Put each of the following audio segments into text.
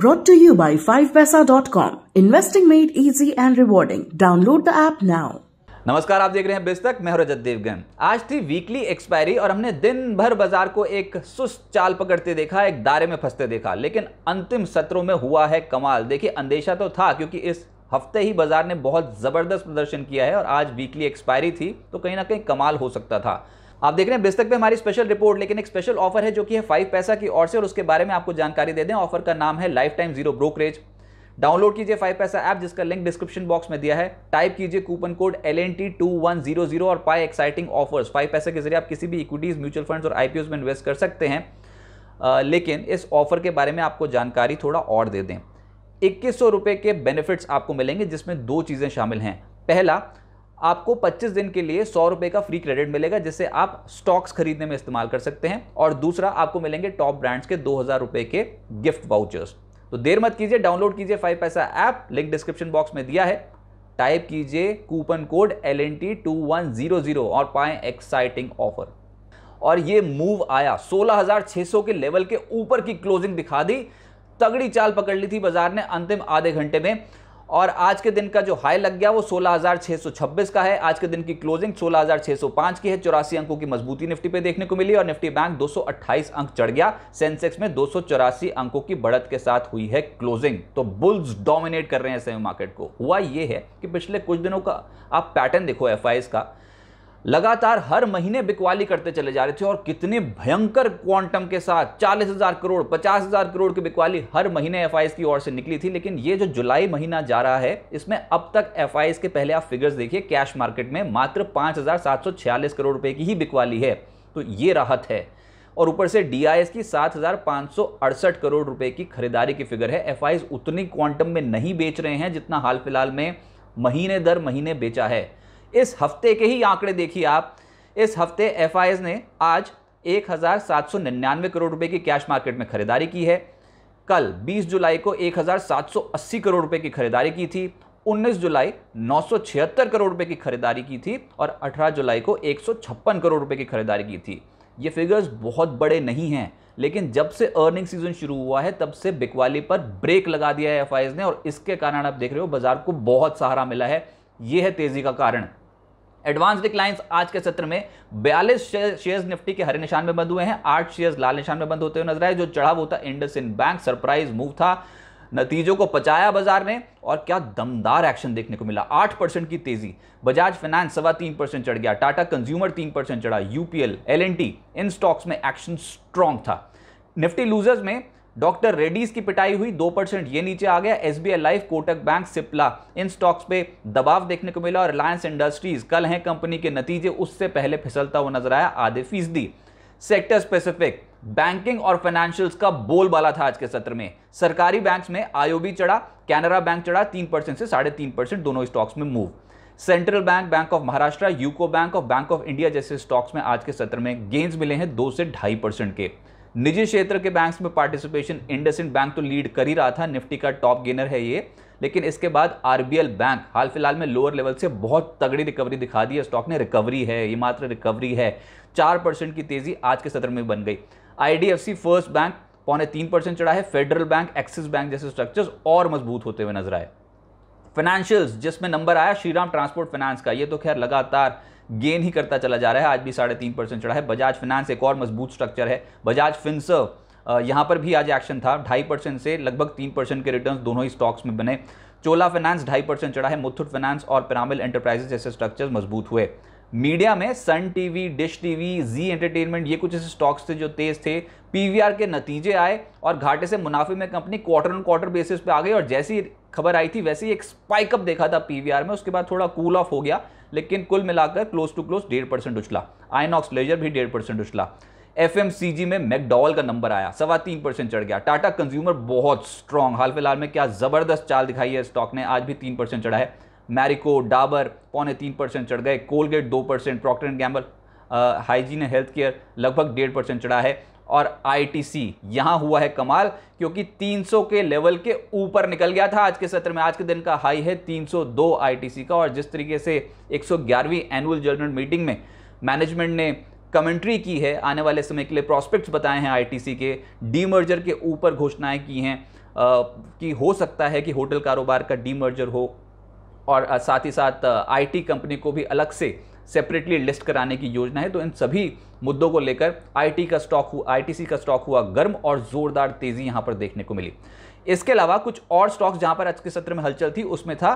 Brought to you by 5paisa.com. Investing made easy and rewarding. Download the app now. नमस्कार आप देख रहे हैं बेस्तक मैं रजत देवगन आज थी वीकली एक्सपायरी और हमने दिन भर बाजार को एक सुस्त चाल पकड़ते देखा एक दायरे में फंसते देखा लेकिन अंतिम सत्रों में हुआ है कमाल देखिए अंदेशा तो था क्योंकि इस हफ्ते ही बाजार ने बहुत ज़बरदस्त प्रदर्शन किया है और आज वीकली एक्सपायरी थी तो कहीं ना कहीं कमाल हो सकता था आप देख रहे हैं बिस्तक पे हमारी स्पेशल रिपोर्ट लेकिन एक स्पेशल ऑफर है जो कि है फाइव पैसा की ओर से और उसके बारे में आपको जानकारी दे दें ऑफर का नाम है life time zero brokerage download कीजिए फाइव पैसा ऐप जिसका लिंक डिस्क्रिप्शन बॉक्स में दिया है टाइप कीजिए coupon code L N T two one zero zero और पाए एक्साइटिंग ऑफर्स फाइव पैसा के जरिए आप किसी भी इक्विटीज म्यूचुअल फंड और आईपीओज में इन्वेस्ट कर सकते हैं लेकिन इस ऑफर के बारे में आपको जानकारी थोड़ा और दे दें इक्कीस सौ रुपये के बेनिफिट्स आपको मिलेंगे जिसमें दो चीज़ें शामिल हैं पहला आपको 25 दिन के लिए सौ रुपये का फ्री क्रेडिट मिलेगा जिससे आप स्टॉक्स खरीदने में इस्तेमाल कर सकते हैं और दूसरा आपको मिलेंगे टॉप ब्रांड्स के दो हज़ार रुपए के गिफ्ट वाउचर्स तो देर मत कीजिए डाउनलोड कीजिए five paisa app link description box में दिया है टाइप कीजिए coupon code L N T two one zero zero और पाएं एक्साइटिंग ऑफर और ये मूव आया 16,600 के लेवल के ऊपर की क्लोजिंग दिखा दी तगड़ी चाल पकड़ ली थी बाजार ने अंतिम आधे घंटे में और आज के दिन का जो हाई लग गया वो 16,626 का है आज के दिन की क्लोजिंग 16,605 की है चौरासी अंकों की मजबूती निफ्टी पे देखने को मिली और निफ्टी बैंक 228 अंक चढ़ गया सेंसेक्स में दो अंकों की बढ़त के साथ हुई है क्लोजिंग तो बुल्स डोमिनेट कर रहे हैं सेमी मार्केट को हुआ ये है कि पिछले कुछ दिनों का आप पैटर्न देखो एफ का लगातार हर महीने बिकवाली करते चले जा रहे थे और कितने भयंकर क्वांटम के साथ चालीस हजार करोड़ पचास हजार करोड़ की बिकवाली हर महीने एफ की ओर से निकली थी लेकिन ये जो जुलाई महीना जा रहा है इसमें अब तक एफ के पहले आप फिगर्स देखिए कैश मार्केट में मात्र पाँच करोड़ रुपए की ही बिकवाली है तो ये राहत है और ऊपर से डी की सात करोड़ रुपए की खरीदारी की फिगर है एफ उतनी क्वांटम में नहीं बेच रहे हैं जितना हाल फिलहाल में महीने दर महीने बेचा है इस हफ्ते के ही आंकड़े देखिए आप इस हफ्ते एफ ने आज एक करोड़ रुपए की कैश मार्केट में खरीदारी की है कल 20 जुलाई को 1780 करोड़ रुपए की खरीदारी की थी 19 जुलाई 976 करोड़ रुपए की खरीदारी की थी और 18 जुलाई को 156 करोड़ रुपए की खरीदारी की थी ये फिगर्स बहुत बड़े नहीं हैं लेकिन जब से अर्निंग सीजन शुरू हुआ है तब से बिकवाली पर ब्रेक लगा दिया है एफ ने और इसके कारण आप देख रहे हो बाजार को बहुत सहारा मिला है यह है तेजी का कारण एडवांस डिक्लाइंस आज के सत्र में बयालीस शेयर्स निफ्टी के हरे निशान में बंद हुए हैं आठ शेयर्स लाल निशान में बंद होते हुए नजर आए जो चढ़ा होता IndusInd bank surprise move था नतीजों को पचाया बाजार ने और क्या दमदार एक्शन देखने को मिला आठ परसेंट की तेजी बजाज फाइनेंस सवा तीन परसेंट चढ़ गया टाटा कंज्यूमर तीन परसेंट चढ़ा यूपीएल एल इन स्टॉक्स में एक्शन स्ट्रॉन्ग था निफ्टी लूजर्स में डॉक्टर रेडीज की पिटाई हुई दो परसेंट ये नीचे आ गया S B life Kotak bank Cipla इन स्टॉक्स पे दबाव देखने को मिला और रिलायंस इंडस्ट्रीज कल हैं कंपनी के नतीजे उससे पहले फिसलता हुआ नजर आया आधे फीसदी सेक्टर स्पेसिफिक बैंकिंग और फाइनेंशियल्स का बोलबाला था आज के सत्र में सरकारी बैंक्स में आईओबी चढ़ा कैनरा बैंक चढ़ा तीन परसेंट से साढ़े तीन परसेंट दोनों स्टॉक्स में move central bank bank of Maharashtra UCO bank और बैंक ऑफ इंडिया जैसे स्टॉक्स में आज के सत्र में गेंस मिले हैं दो से ढाई परसेंट के निजी क्षेत्र के बैंक्स में पार्टिसिपेशन इंडसइंड बैंक तो लीड कर ही रहा था निफ्टी का टॉप गेनर है ये लेकिन इसके बाद आरबीएल बैंक हाल फिलहाल में लोअर लेवल से बहुत तगड़ी रिकवरी दिखा दी है स्टॉक ने रिकवरी है ये मात्र रिकवरी है चार परसेंट की तेजी आज के सत्र में बन गई आई फर्स्ट बैंक पौने तीन परसेंट चढ़ा है फेडरल बैंक एक्सिस बैंक जैसे स्ट्रक्चर्स और मजबूत होते हुए नजर आए फाइनेंशियल्स जिसमें नंबर आया श्रीराम ट्रांसपोर्ट फाइनेंस का ये तो खैर लगातार गेन ही करता चला जा रहा है आज भी साढ़े तीन परसेंट चढ़ा है बजाज फाइनेंस एक और मजबूत स्ट्रक्चर है बजाज फिनसर्व यहाँ पर भी आज एक्शन था ढाई परसेंट से लगभग तीन परसेंट के रिटर्न दोनों ही स्टॉक्स में बने चोला फाइनेंस ढाई परसेंट चढ़ा है मुथुट फाइनेंस और पिरामिल एंटरप्राइजेस जैसे स्ट्रक्चर मजबूत हुए मीडिया में Sun TV Dish TV Zee entertainment ये कुछ ऐसे स्टॉक्स थे जो तेज थे पीवीआर के नतीजे आए और घाटे से मुनाफे में company quarter on quarter basis पे आ गई और जैसी खबर आई थी वैसे ही एक स्पाइकअप देखा था पीवीआर में उसके बाद थोड़ा कूल ऑफ हो गया लेकिन कुल मिलाकर क्लोज टू क्लोज डेढ़ परसेंट उछला आइनॉक्स लेजर भी डेढ़ परसेंट उछला एफ में मैकडॉवल का नंबर आया सवा तीन परसेंट चढ़ गया टाटा कंज्यूमर बहुत स्ट्रांग हाल फिलहाल में क्या ज़बरदस्त चाल दिखाई है स्टॉक ने आज भी तीन परसेंट चढ़ा है मैरिको डाबर पौने तीन परसेंट चढ़ गए कोलगेट दो percent Procter and Gamble hygiene health care लगभग डेढ़ परसेंट चढ़ा है और आईटीसी यहां हुआ है कमाल क्योंकि 300 के लेवल के ऊपर निकल गया था आज के सत्र में आज के दिन का हाई है 302 आईटीसी का और जिस तरीके से 111वीं एनुअल जनरल मीटिंग में मैनेजमेंट ने कमेंट्री की है आने वाले समय के लिए प्रॉस्पेक्ट्स बताए हैं आईटीसी के डीमर्जर के ऊपर घोषणाएं की हैं कि हो सकता है कि होटल कारोबार का डीमर्जर हो और साथ ही साथ आईटी कंपनी को भी अलग से सेपरेटली लिस्ट कराने की योजना है तो इन सभी मुद्दों को लेकर आईटी का स्टॉक हुआ आईटीसी का स्टॉक हुआ गर्म और जोरदार तेजी यहाँ पर देखने को मिली इसके अलावा कुछ और स्टॉक्स जहाँ पर आज के सत्र में हलचल थी उसमें था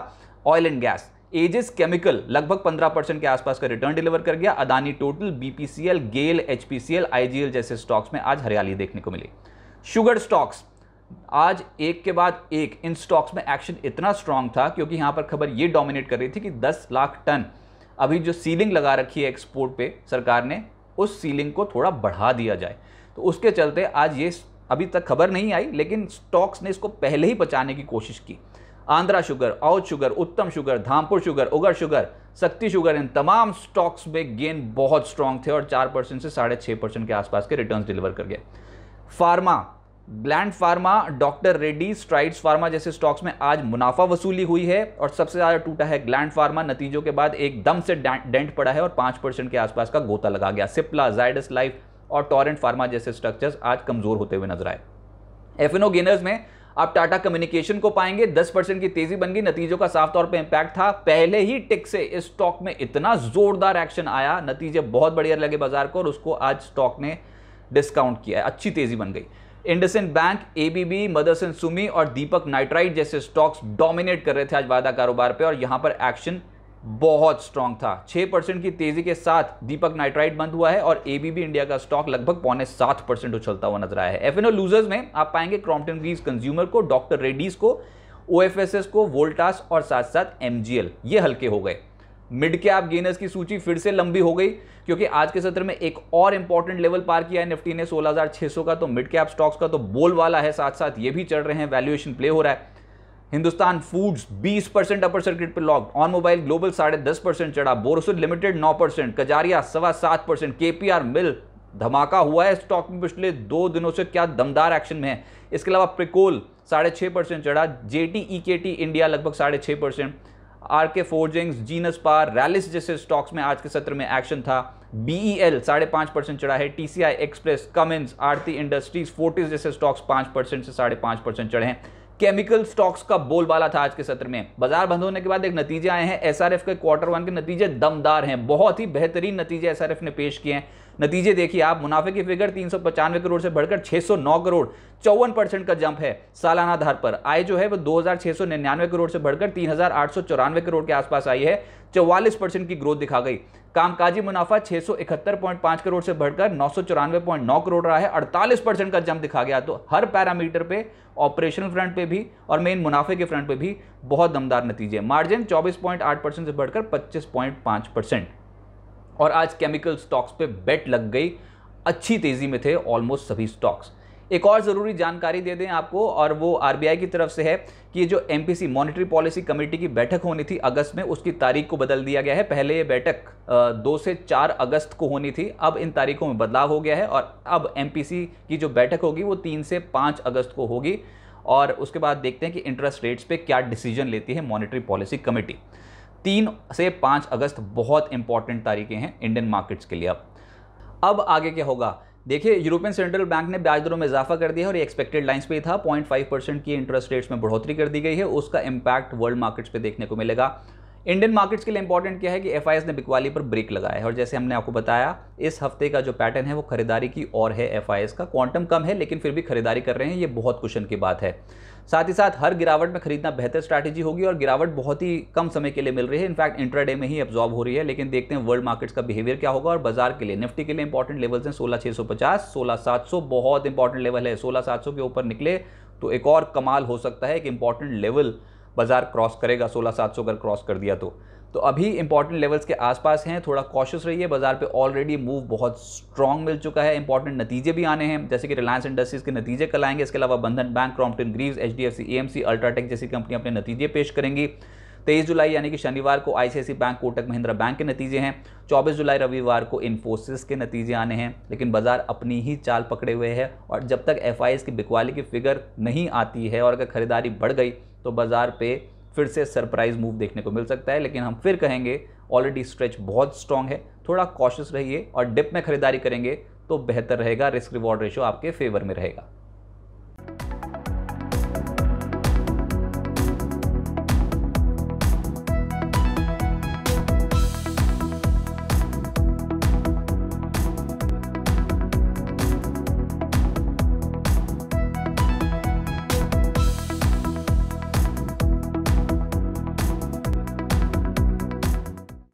oil and gas Aegis chemical लगभग 15 परसेंट के आसपास का रिटर्न डिलीवर कर गया Adani total BPCL GAIL HPCL IGL जैसे स्टॉक्स में आज हरियाली देखने को मिली शुगर स्टॉक्स आज एक के बाद एक इन स्टॉक्स में एक्शन इतना स्ट्रांग था क्योंकि यहां पर खबर ये डोमिनेट कर रही थी कि 10 लाख टन अभी जो सीलिंग लगा रखी है एक्सपोर्ट पे सरकार ने उस सीलिंग को थोड़ा बढ़ा दिया जाए तो उसके चलते आज ये अभी तक खबर नहीं आई लेकिन स्टॉक्स ने इसको पहले ही बचाने की कोशिश की आंध्रा शुगर आउट sugar Uttam sugar Dhampur sugar Ugar sugar Shakti sugar इन तमाम स्टॉक्स में गेन बहुत स्ट्रांग थे और चार परसेंट से साढ़े छः परसेंट के आसपास के रिटर्न डिलीवर कर गए pharma Gland pharma doctor Reddy Strides pharma जैसे स्टॉक्स में आज मुनाफा वसूली हुई है और सबसे ज़्यादा टूटा है ग्लैंड फार्मा नतीजों के बाद एकदम से डेंट पड़ा है और पांच परसेंट के आसपास का गोता लगा गया सिप्ला जायडस लाइफ और टॉरेंट फार्मा जैसे स्ट्रक्चर्स आज कमज़ोर होते हुए नजर आए एफिनो गेनर्स में आप टाटा कम्युनिकेशन को पाएंगे दस परसेंट की तेजी बन गई नतीजों का साफ तौर पे इंपैक्ट था पहले ही टिक से इस स्टॉक में इतना जोरदार एक्शन आया नतीजे बहुत बढ़िया लगे बाजार को और उसको आज स्टॉक ने डिस्काउंट किया अच्छी तेजी बन गई IndusInd bank ABB Motherson Sumi और दीपक नाइट्राइट जैसे स्टॉक्स डोमिनेट कर रहे थे आज वायदा कारोबार पे और यहां पर एक्शन बहुत स्ट्रांग था 6 परसेंट की तेजी के साथ दीपक नाइट्राइट बंद हुआ है और एबीबी इंडिया का स्टॉक लगभग पौने सात परसेंट उछलता हुआ नजर आया है एफएनओ लूजर्स में आप पाएंगे क्रॉम्पटन ग्रीज कंज्यूमर को डॉक्टर रेड्डीज को ओ को वोल्टास और साथ साथ एमजीएल ये हल्के हो गए मिड कैप गेनर्स की सूची फिर से लंबी हो गई क्योंकि आज के सत्र में एक और इंपॉर्टेंट लेवल पार किया है निफ्टी ने 16,600 का तो मिड कैप स्टॉक्स का तो बोल वाला है साथ साथ ये भी चढ़ रहे हैं वैल्यूएशन प्ले हो रहा है Hindustan foods 20 percent upper circuit पर लॉक ऑन मोबाइल ग्लोबल साढ़े दस परसेंट चढ़ा बोरोसिल लिमिटेड नौ परसेंट कजारिया सवा सात परसेंट केपीआर मिल धमाका हुआ है स्टॉक में पिछले दो दिनों से क्या दमदार एक्शन में है इसके अलावा प्रिकोल साढ़े छः परसेंट चढ़ा जेटी ई इंडिया लगभग साढ़े छः percent R K forgings Genus पार रैलिस जैसे स्टॉक्स में आज के सत्र में एक्शन था बीई एल e साढ़े पाँच परसेंट चढ़ा है TCI express Cummins Aarti industries Fortis जैसे स्टॉक्स पाँच परसेंट से साढ़े पाँच परसेंट चढ़े हैं केमिकल स्टॉक्स का बोलबाला था आज के सत्र में बाजार बंद होने के बाद एक नतीजे आए हैं एसआरएफ के क्वार्टर वन के नतीजे दमदार हैं बहुत ही बेहतरीन नतीजे एसआरएफ ने पेश किए हैं नतीजे देखिए आप मुनाफे की फिगर तीन करोड़ से बढ़कर नौ करोड़ चौवन परसेंट का जंप है सालाना आधार पर आय जो है वो 2,699 करोड़ से बढ़कर तीन करोड़ के आसपास आई है चौवालीस परसेंट की ग्रोथ दिखा गई कामकाजी मुनाफा पांच करोड़ से बढ़कर नौ करोड़ रहा है 48 परसेंट का जंप दिखा गया तो हर पैरामीटर पे ऑपरेशनल फ्रंट पे भी और मेन मुनाफे के फ्रंट पे भी बहुत दमदार नतीजे मार्जिन 24.8 परसेंट से बढ़कर 25.5 परसेंट और आज केमिकल स्टॉक्स पे बेट लग गई अच्छी तेज़ी में थे ऑलमोस्ट सभी स्टॉक्स एक और ज़रूरी जानकारी दे दें आपको और वो आर की तरफ से है कि जो सी मॉनेटरी पॉलिसी कमेटी की बैठक होनी थी अगस्त में उसकी तारीख को बदल दिया गया है पहले ये बैठक दो से चार अगस्त को होनी थी अब इन तारीखों में बदलाव हो गया है और अब एम की जो बैठक होगी वो तीन से पाँच अगस्त को होगी और उसके बाद देखते हैं कि इंटरेस्ट रेट्स पे क्या डिसीजन लेती है मॉनिटरी पॉलिसी कमेटी तीन से पाँच अगस्त बहुत इंपॉर्टेंट तारीखें हैं इंडियन मार्केट्स के लिए अब अब आगे क्या होगा देखिए यूरोपियन सेंट्रल बैंक ने ब्याज दरों में इजाफा कर दिया है और ये एक्सपेक्टेड लाइंस पे था 0.5 परसेंट की इंटरेस्ट रेट्स में बढ़ोतरी कर दी गई है उसका इम्पैक्ट वर्ल्ड मार्केट्स पे देखने को मिलेगा इंडियन मार्केट्स के लिए इंपॉर्टेंट क्या है कि एफ ने बिकवाली पर ब्रेक लगाया है और जैसे हमने आपको बताया इस हफ्ते का जो पैटर्न है वो खरीदारी की और है एफ का क्वांटम कम है लेकिन फिर भी खरीदारी कर रहे हैं ये बहुत कुशन की बात है साथ ही साथ हर गिरावट में खरीदना बेहतर स्ट्रैटेजी होगी और गिरावट बहुत ही कम समय के लिए मिल रही है इनफैक्ट इंट्राडे में ही अब्जॉर्ब हो रही है लेकिन देखते हैं वर्ल्ड मार्केट्स का बिहेवियर क्या होगा और बाजार के लिए निफ्टी के लिए इंपॉर्टेंट लेवल्स हैं सोलह छः सौ पचास सोलह सात सौ बहुत इंपॉर्टेंट लेवल है सोलह सात सौ के ऊपर निकले तो एक और कमाल हो सकता है एक इंपॉर्टेंट लेवल बाज़ार क्रॉस करेगा सोलह सात सौ अगर क्रॉस कर दिया तो तो अभी इंपॉर्टेंट लेवल्स के आसपास हैं थोड़ा कॉशियस रहिए बाजार पे ऑलरेडी मूव बहुत स्ट्रॉन्ग मिल चुका है इंपॉर्टेंट नतीजे भी आने हैं जैसे कि रिलायंस इंडस्ट्रीज के नतीजे कल आएंगे इसके अलावा Bandhan bank Crompton Greaves H D F C M C UltraTech जैसी कंपनी अपने नतीजे पेश करेंगी तेईस जुलाई यानी कि शनिवार को ICICI bank Kotak Mahindra bank के नतीजे हैं चौबीस जुलाई रविवार को इन्फोसिस के नतीजे आने हैं लेकिन बाजार अपनी ही चाल पकड़े हुए है और जब तक एफ की बिकवाली की फिगर नहीं आती है और अगर खरीदारी बढ़ गई तो बाजार पर फिर से सरप्राइज मूव देखने को मिल सकता है लेकिन हम फिर कहेंगे ऑलरेडी स्ट्रेच बहुत स्ट्रांग है थोड़ा कॉशियस रहिए और डिप में खरीदारी करेंगे तो बेहतर रहेगा रिस्क रिवॉर्ड रेशो आपके फेवर में रहेगा